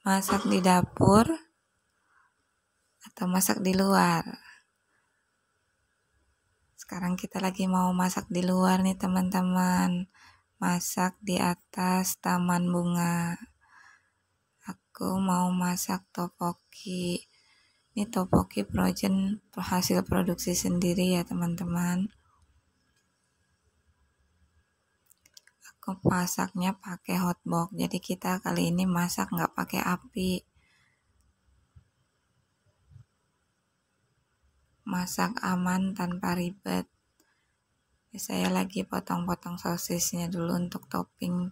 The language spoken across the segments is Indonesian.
masak di dapur atau masak di luar. Sekarang kita lagi mau masak di luar nih teman-teman. Masak di atas taman bunga. Aku mau masak topoki. Ini topoki projen hasil produksi sendiri ya teman-teman. masaknya pakai hotbox jadi kita kali ini masak nggak pakai api masak aman tanpa ribet saya lagi potong-potong sosisnya dulu untuk topping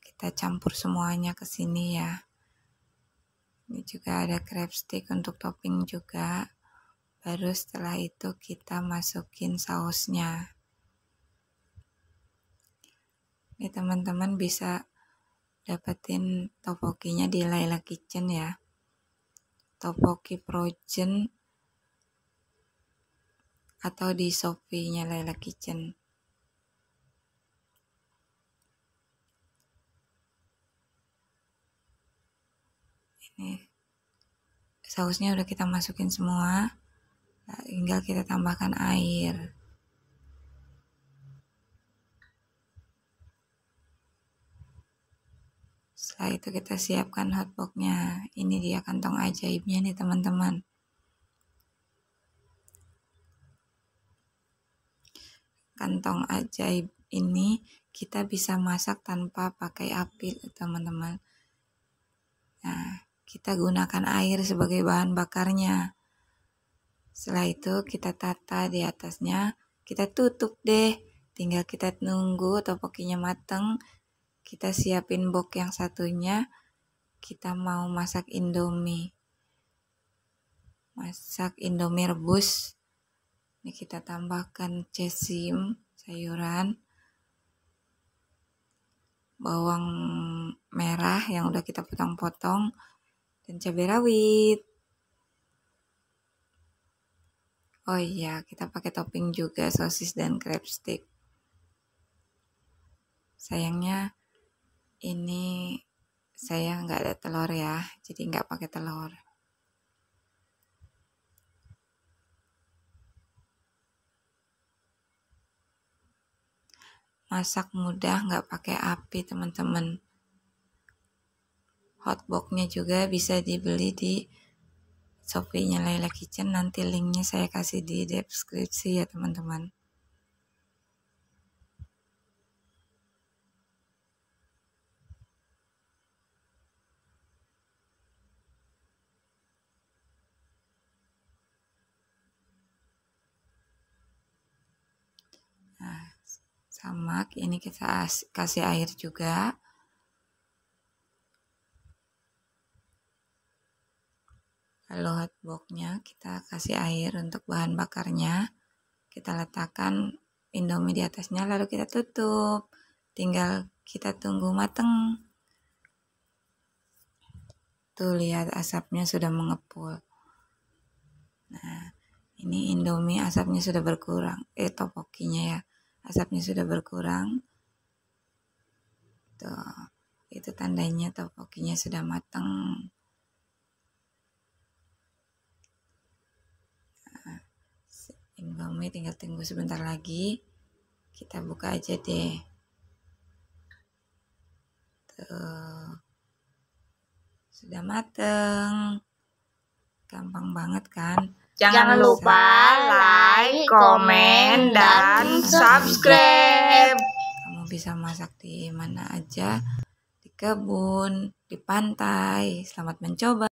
kita campur semuanya ke sini ya ini juga ada crab stick untuk topping juga baru setelah itu kita masukin sausnya ini teman-teman bisa dapetin topokinya di Laila Kitchen ya. Topoki Projen atau di Shopee-nya Laila Kitchen. Ini sausnya udah kita masukin semua. Nah, tinggal kita tambahkan air. Setelah itu kita siapkan hotboxnya. Ini dia kantong ajaibnya nih teman-teman. Kantong ajaib ini kita bisa masak tanpa pakai api teman-teman. Nah, kita gunakan air sebagai bahan bakarnya. Setelah itu kita tata di atasnya, kita tutup deh. Tinggal kita nunggu topokinya mateng kita siapin box yang satunya kita mau masak indomie masak indomie rebus ini kita tambahkan cesium sayuran bawang merah yang udah kita potong-potong dan cabai rawit oh iya kita pakai topping juga sosis dan crab stick sayangnya ini saya nggak ada telur ya jadi nggak pakai telur masak mudah nggak pakai api teman-teman hotboxnya juga bisa dibeli di Shopee-nya Laila Kitchen nanti linknya saya kasih di deskripsi ya teman-teman sama ini kita kasih air juga lalu hotboxnya kita kasih air untuk bahan bakarnya kita letakkan indomie di atasnya lalu kita tutup tinggal kita tunggu mateng tuh lihat asapnya sudah mengepul nah ini indomie asapnya sudah berkurang eh topokinya ya asapnya sudah berkurang tuh itu tandanya topokinya sudah matang nah, indomie tinggal tunggu sebentar lagi kita buka aja deh tuh sudah mateng gampang banget kan Jangan lupa like, komen, dan subscribe. Kamu bisa masak di mana aja, di kebun, di pantai. Selamat mencoba.